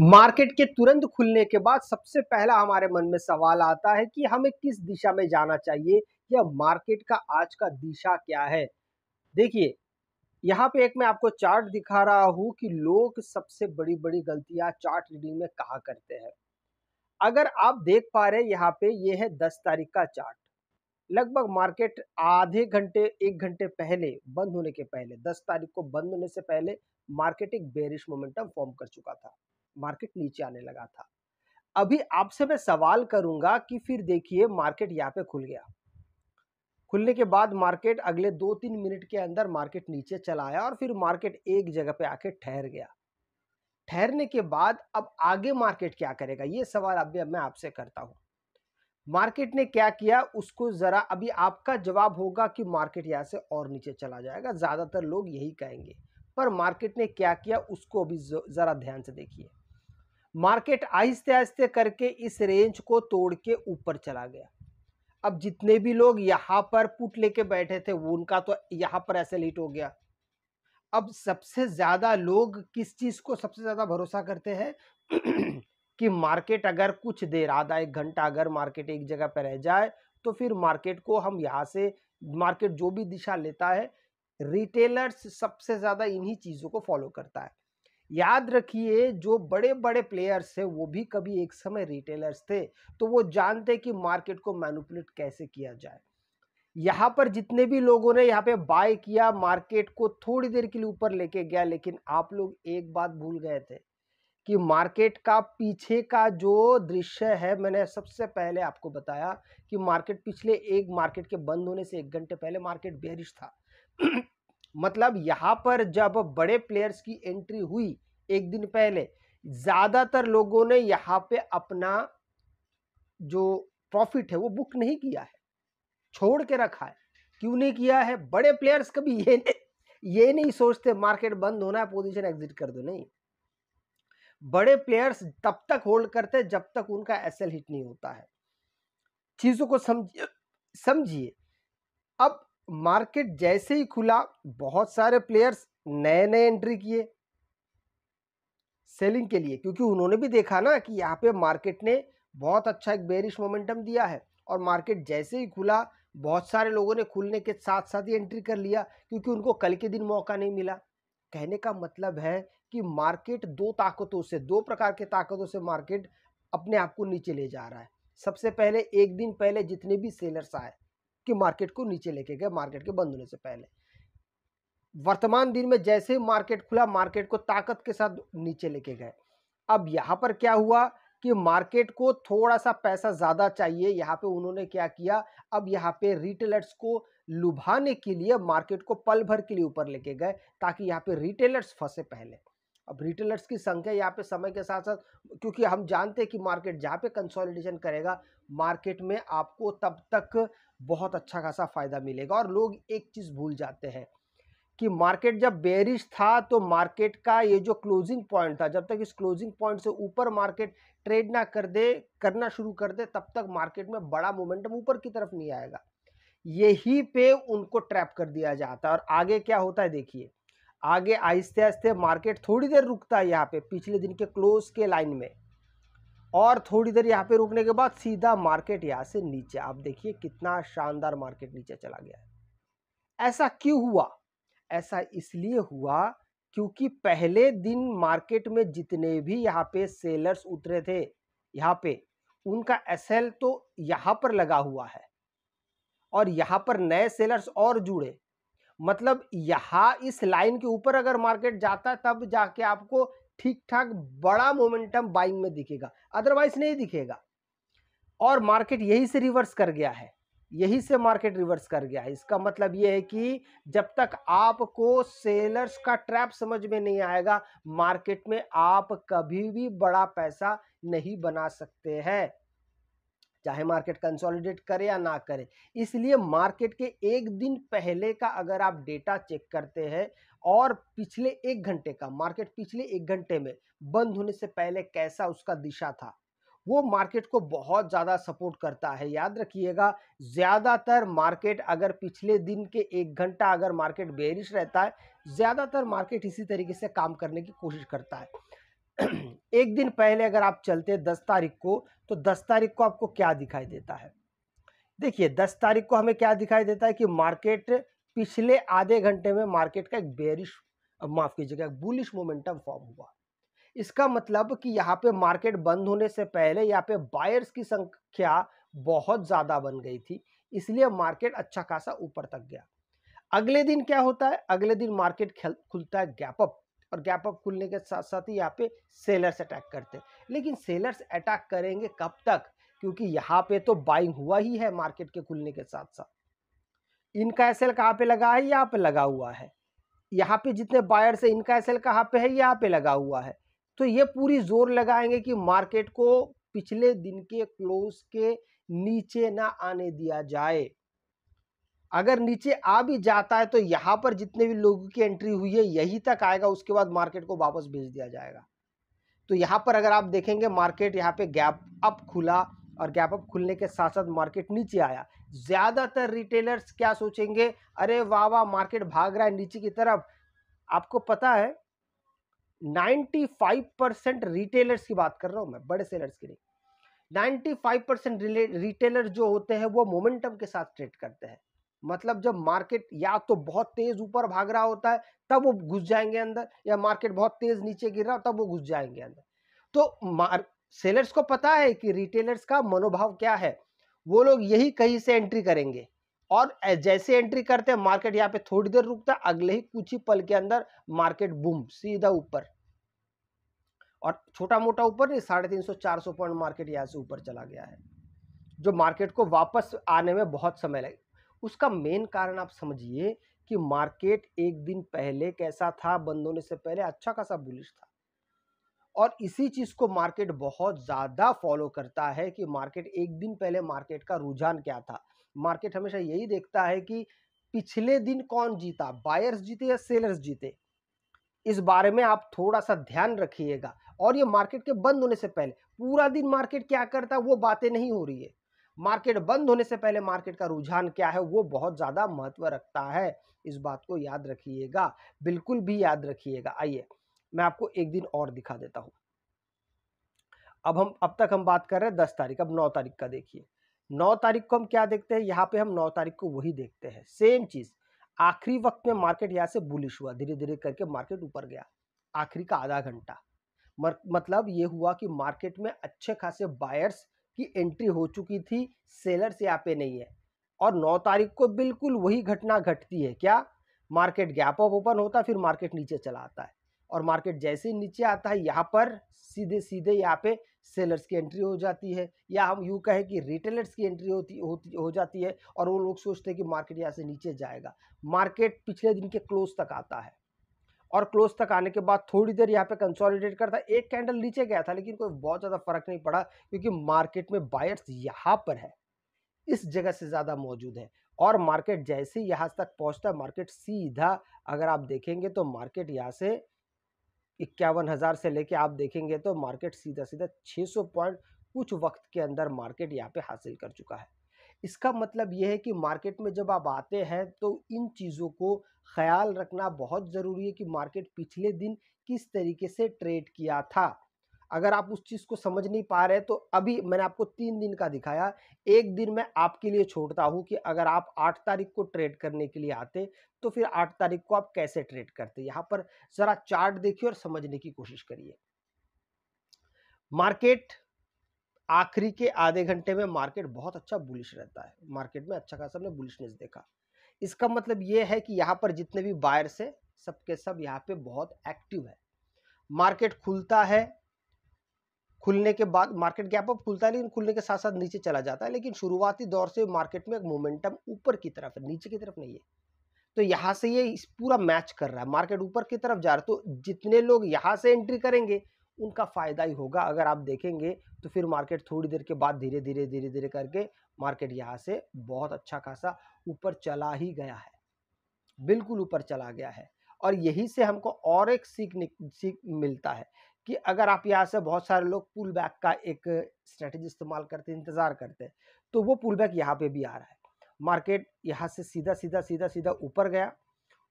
market के तुरंत खुलने के बाद सबसे पहला हमारे मन में सवाल आता है कि हमें किस दिशा में जाना चाहिए या मार्केट का आज का दिशा क्या है देखिए यहाँ पे एक मैं आपको चार्ट दिखा रहा हूं कि लोग सबसे बड़ी बड़ी गलतियां चार्ट रीडिंग में कहा करते हैं अगर आप देख पा रहे यहाँ पे ये है दस तारीख का चार्ट लगभग मार्केट आधे घंटे एक घंटे पहले बंद होने के पहले दस तारीख को बंद होने से पहले मार्केट एक बेरिश मोमेंटम फॉर्म कर चुका था मार्केट नीचे आने लगा था अभी आपसे मैं सवाल करूंगा कि फिर देखिए मार्केट यहाँ पे खुल गया खुलने के बाद मार्केट अगले दो तीन मिनट के अंदर मार्केट नीचे चला आया और फिर मार्केट एक जगह पे आके ठहर गया ठहरने के बाद अब आगे मार्केट क्या करेगा ये सवाल अभी मैं आपसे करता हूँ मार्केट ने क्या किया उसको ज़रा अभी आपका जवाब होगा कि मार्केट यहाँ से और नीचे चला जाएगा ज़्यादातर लोग यही कहेंगे पर मार्केट ने क्या किया उसको अभी ज़रा ध्यान से देखिए मार्केट आहिस्ते आहिस्ते करके इस रेंज को तोड़ के ऊपर चला गया अब जितने भी लोग यहाँ पर पुट लेके बैठे थे वो उनका तो यहाँ पर ऐसे लिट हो गया अब सबसे ज़्यादा लोग किस चीज़ को सबसे ज़्यादा भरोसा करते हैं कि मार्केट अगर कुछ देर आधा एक घंटा अगर मार्केट एक जगह पर रह जाए तो फिर मार्केट को हम यहाँ से मार्केट जो भी दिशा लेता है रिटेलर्स सबसे ज़्यादा इन्हीं चीज़ों को फॉलो करता है याद रखिए जो बड़े बड़े प्लेयर्स थे वो भी कभी एक समय रिटेलर्स थे तो वो जानते कि मार्केट को मैनुपुलेट कैसे किया जाए यहाँ पर जितने भी लोगों ने यहाँ पे बाय किया मार्केट को थोड़ी देर के लिए ऊपर लेके गया लेकिन आप लोग एक बात भूल गए थे कि मार्केट का पीछे का जो दृश्य है मैंने सबसे पहले आपको बताया कि मार्केट पिछले एक मार्केट के बंद होने से एक घंटे पहले मार्केट बेरिश था मतलब यहाँ पर जब बड़े प्लेयर्स की एंट्री हुई एक दिन पहले ज़्यादातर लोगों ने यहाँ पे अपना जो प्रॉफिट है वो बुक नहीं किया है छोड़ के रखा है क्यों नहीं किया है बड़े प्लेयर्स कभी ये नहीं ये नहीं सोचते मार्केट बंद होना है पोजीशन एग्जिट कर दो नहीं बड़े प्लेयर्स तब तक होल्ड करते जब तक उनका एसएल हिट नहीं होता है चीज़ों को समझिए समझिए अब मार्केट जैसे ही खुला बहुत सारे प्लेयर्स नए नए एंट्री किए सेलिंग के लिए क्योंकि उन्होंने भी देखा ना कि यहाँ पे मार्केट ने बहुत अच्छा एक बेरिश मोमेंटम दिया है और मार्केट जैसे ही खुला बहुत सारे लोगों ने खुलने के साथ साथ ही एंट्री कर लिया क्योंकि उनको कल के दिन मौका नहीं मिला कहने का मतलब है कि मार्केट दो ताकतों से दो प्रकार के ताकतों से मार्केट अपने आप को नीचे ले जा रहा है सबसे पहले एक दिन पहले जितने भी सेलर्स आए कि मार्केट को नीचे लेके गए मार्केट के बंद होने से पहले वर्तमान दिन में जैसे ही मार्केट खुला मार्केट को ताकत के साथ नीचे लेके गए अब यहाँ पर क्या हुआ कि मार्केट को थोड़ा सा पैसा ज़्यादा चाहिए यहाँ पे उन्होंने क्या किया अब यहाँ पे रिटेलर्स को लुभाने के लिए मार्केट को पल भर के लिए ऊपर लेके गए ताकि यहाँ पे रिटेलर्स फंसे पहले अब रिटेलर्स की संख्या यहाँ पे समय के साथ साथ क्योंकि हम जानते हैं कि मार्केट जहाँ पे कंसोलिडेशन करेगा मार्केट में आपको तब तक बहुत अच्छा खासा फ़ायदा मिलेगा और लोग एक चीज़ भूल जाते हैं कि मार्केट जब बेरिश था तो मार्केट का ये जो क्लोजिंग पॉइंट था जब तक इस क्लोजिंग पॉइंट से ऊपर मार्केट ट्रेड ना कर दे करना शुरू कर दे तब तक मार्केट में बड़ा मोमेंटम ऊपर की तरफ नहीं आएगा यही पे उनको ट्रैप कर दिया जाता है और आगे क्या होता है देखिए आगे आहिस्ते आहिस्ते मार्केट थोड़ी देर रुकता है यहाँ पे पिछले दिन के क्लोज के लाइन में और थोड़ी देर यहाँ पे रुकने के बाद सीधा मार्केट यहाँ से नीचे आप देखिए कितना शानदार मार्केट नीचे चला गया ऐसा क्यों हुआ ऐसा इसलिए हुआ क्योंकि पहले दिन मार्केट में जितने भी यहाँ पे सेलर्स उतरे थे यहाँ पे उनका एस तो यहाँ पर लगा हुआ है और यहाँ पर नए सेलर्स और जुड़े मतलब यहाँ इस लाइन के ऊपर अगर मार्केट जाता है तब जाके आपको ठीक ठाक बड़ा मोमेंटम बाइंग में दिखेगा अदरवाइज नहीं दिखेगा और मार्केट यही से रिवर्स कर गया है यही से मार्केट रिवर्स कर गया है इसका मतलब ये है कि जब तक आपको सेलर्स का ट्रैप समझ में नहीं आएगा मार्केट में आप कभी भी बड़ा पैसा नहीं बना सकते हैं चाहे मार्केट कंसोलिडेट करे या ना करे इसलिए मार्केट के एक दिन पहले का अगर आप डेटा चेक करते हैं और पिछले एक घंटे का मार्केट पिछले एक घंटे में बंद होने से पहले कैसा उसका दिशा था वो मार्केट को बहुत ज़्यादा सपोर्ट करता है याद रखिएगा ज़्यादातर मार्केट अगर पिछले दिन के एक घंटा अगर मार्केट बेरिश रहता है ज़्यादातर मार्केट इसी तरीके से काम करने की कोशिश करता है एक दिन पहले अगर आप चलते दस तारीख को तो दस तारीख को आपको क्या दिखाई देता है देखिए दस तारीख को हमें क्या दिखाई देता है कि मार्केट पिछले आधे घंटे में मार्केट का एक बेरिश माफ़ कीजिएगा एक बुलिश मोमेंटम फॉर्म हुआ इसका मतलब कि यहाँ पे मार्केट बंद होने से पहले यहाँ पे बायर्स की संख्या बहुत ज़्यादा बन गई थी इसलिए मार्केट अच्छा खासा ऊपर तक गया अगले दिन क्या होता है अगले दिन मार्केट खुलता है गैप अप और गैप अप खुलने के साथ साथ ही यहाँ पे सेलर्स अटैक करते हैं लेकिन सेलर्स अटैक करेंगे कब तक क्योंकि यहाँ पे तो बाइंग हुआ ही है मार्केट के खुलने के साथ साथ इनका एस एल कहाँ पे लगा है यहाँ पे लगा हुआ है यहाँ पे जितने बायर्स है इनका एस एल कहाँ पे है यहाँ पे लगा हुआ है तो ये पूरी जोर लगाएंगे कि मार्केट को पिछले दिन के क्लोज के नीचे ना आने दिया जाए अगर नीचे आ भी जाता है तो यहाँ पर जितने भी लोगों की एंट्री हुई है यही तक आएगा उसके बाद मार्केट को वापस भेज दिया जाएगा तो यहाँ पर अगर आप देखेंगे मार्केट यहाँ पे गैप अप खुला और गैप अप खुलने के साथ साथ मार्केट नीचे आया ज़्यादातर रिटेलर्स क्या सोचेंगे अरे वाह वाह मार्केट भाग रहा है नीचे की तरफ आपको पता है फाइव परसेंट रिटेलर्स की बात कर रहा हूँ मैं बड़े सेलर्स की नहीं फाइव परसेंट रिटेलर जो होते हैं वो मोमेंटम के साथ ट्रेड करते हैं मतलब जब मार्केट या तो बहुत तेज ऊपर भाग रहा होता है तब वो घुस जाएंगे अंदर या मार्केट बहुत तेज नीचे गिर रहा तब वो घुस जाएंगे अंदर तो सेलर्स को पता है कि रिटेलर्स का मनोभाव क्या है वो लोग यही कहीं से एंट्री करेंगे और जैसे एंट्री करते हैं मार्केट यहाँ पे थोड़ी देर रुकता है अगले ही कुछ ही पल के अंदर मार्केट बूम सीधा ऊपर और छोटा मोटा ऊपर नहीं साढ़े तीन सौ चार सौ पॉइंट मार्केट यहाँ से ऊपर चला गया है जो मार्केट को वापस आने में बहुत समय लगे उसका मेन कारण आप समझिए कि मार्केट एक दिन पहले कैसा था बंद होने से पहले अच्छा खासा बुलिश था और इसी चीज़ को मार्केट बहुत ज़्यादा फॉलो करता है कि मार्केट एक दिन पहले मार्केट का रुझान क्या था मार्केट हमेशा यही देखता है कि पिछले दिन कौन जीता बायर्स जीते या सेलर्स जीते इस बारे में आप थोड़ा सा ध्यान रखिएगा और ये मार्केट के बंद होने से पहले पूरा दिन मार्केट क्या करता वो बातें नहीं हो रही है मार्केट बंद होने से पहले मार्केट का रुझान क्या है वो बहुत ज़्यादा महत्व रखता है इस बात को याद रखिएगा बिल्कुल भी याद रखिएगा आइए मैं आपको एक दिन और दिखा देता हूँ अब हम अब तक हम बात कर रहे हैं दस तारीख अब नौ तारीख का देखिए नौ तारीख को हम क्या देखते हैं यहाँ पे हम नौ तारीख को वही देखते हैं सेम चीज़ आखिरी वक्त में मार्केट यहाँ से बुलिश हुआ धीरे धीरे करके मार्केट ऊपर गया आखिरी का आधा घंटा मतलब ये हुआ कि मार्केट में अच्छे खासे बायर्स की एंट्री हो चुकी थी सेलर्स यहाँ पे नहीं है और नौ तारीख को बिल्कुल वही घटना घटती है क्या मार्केट गैप ऑफ ओपन होता है फिर मार्केट नीचे चला आता है और मार्केट जैसे नीचे आता है यहाँ पर सीधे सीधे यहाँ पे सेलर्स की एंट्री हो जाती है या हम यूँ कहें कि रिटेलर्स की एंट्री होती होती हो जाती है और वो लोग सोचते हैं कि मार्केट यहाँ से नीचे जाएगा मार्केट पिछले दिन के क्लोज तक आता है और क्लोज तक आने के बाद थोड़ी देर यहाँ पे कंसोलिडेट करता एक कैंडल नीचे गया था लेकिन कोई बहुत ज़्यादा फर्क नहीं पड़ा क्योंकि मार्केट में बायर्स यहाँ पर है इस जगह से ज़्यादा मौजूद है और मार्केट जैसे ही यहाँ तक पहुँचता है मार्केट सीधा अगर आप देखेंगे तो मार्केट यहाँ से इक्यावन हज़ार से लेके आप देखेंगे तो मार्केट सीधा सीधा 600 पॉइंट कुछ वक्त के अंदर मार्केट यहाँ पे हासिल कर चुका है इसका मतलब यह है कि मार्केट में जब आप आते हैं तो इन चीज़ों को ख्याल रखना बहुत ज़रूरी है कि मार्केट पिछले दिन किस तरीके से ट्रेड किया था अगर आप उस चीज़ को समझ नहीं पा रहे तो अभी मैंने आपको तीन दिन का दिखाया एक दिन मैं आपके लिए छोड़ता हूँ कि अगर आप आठ तारीख को ट्रेड करने के लिए आते तो फिर आठ तारीख को आप कैसे ट्रेड करते यहाँ पर ज़रा चार्ट देखिए और समझने की कोशिश करिए मार्केट आखिरी के आधे घंटे में मार्केट बहुत अच्छा बुलिश रहता है मार्केट में अच्छा खासा हमने बुलिशनेस देखा इसका मतलब ये है कि यहाँ पर जितने भी बायर्स है सबके सब सब यहाँ पे बहुत एक्टिव है मार्केट खुलता है खुलने के बाद मार्केट गैप अप खुलता है लेकिन खुलने के साथ साथ नीचे चला जाता है लेकिन शुरुआती दौर से मार्केट में एक मोमेंटम ऊपर की तरफ है नीचे की तरफ नहीं है तो यहाँ से ये पूरा मैच कर रहा है मार्केट ऊपर की तरफ जा रहा है तो जितने लोग यहाँ से एंट्री करेंगे उनका फ़ायदा ही होगा अगर आप देखेंगे तो फिर मार्केट थोड़ी देर के बाद धीरे धीरे धीरे धीरे करके मार्केट यहाँ से बहुत अच्छा खासा ऊपर चला ही गया है बिल्कुल ऊपर चला गया है और यही से हमको और एक सीख सीख मिलता है कि अगर आप यहाँ से बहुत सारे लोग पुल बैक का एक स्ट्रेटजी इस्तेमाल करते इंतज़ार करते तो वो पुल बैक यहाँ पर भी आ रहा है मार्केट यहाँ से सीधा सीधा सीधा सीधा ऊपर गया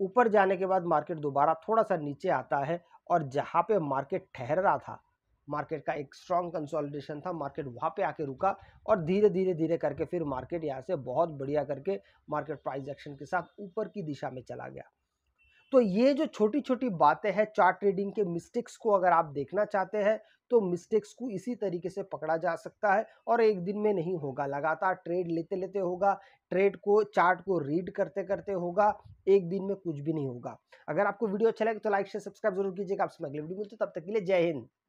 ऊपर जाने के बाद मार्केट दोबारा थोड़ा सा नीचे आता है और जहाँ पे मार्केट ठहर रहा था मार्केट का एक स्ट्रॉन्ग कंसोलिडेशन था मार्केट वहाँ पे आके रुका और धीरे धीरे धीरे करके फिर मार्केट यहाँ से बहुत बढ़िया करके मार्केट प्राइस एक्शन के साथ ऊपर की दिशा में चला गया तो ये जो छोटी छोटी बातें हैं चार्ट ट्रेडिंग के मिस्टेक्स को अगर आप देखना चाहते हैं तो मिस्टेक्स को इसी तरीके से पकड़ा जा सकता है और एक दिन में नहीं होगा लगातार ट्रेड लेते लेते होगा ट्रेड को चार्ट को रीड करते करते होगा एक दिन में कुछ भी नहीं होगा अगर आपको वीडियो अच्छा लगे तो लाइक शेयर सब्सक्राइब जरूर कीजिएगा आपसे अगले वीडियो मिलते तब तक के लिए जय हिंद